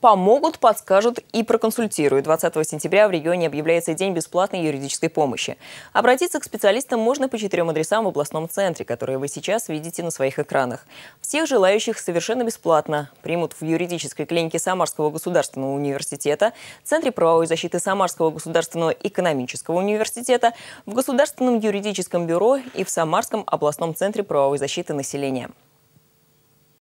помогут, подскажут и проконсультируют. 20 сентября в регионе объявляется День бесплатной юридической помощи. Обратиться к специалистам можно по четырем адресам в областном центре, которые вы сейчас видите на своих экранах. Всех желающих совершенно бесплатно примут в юридической клинике Самарского государственного университета, Центре правовой защиты Самарского государственного экономического университета, в Государственном юридическом бюро и в Самарском областном центре правовой защиты населения.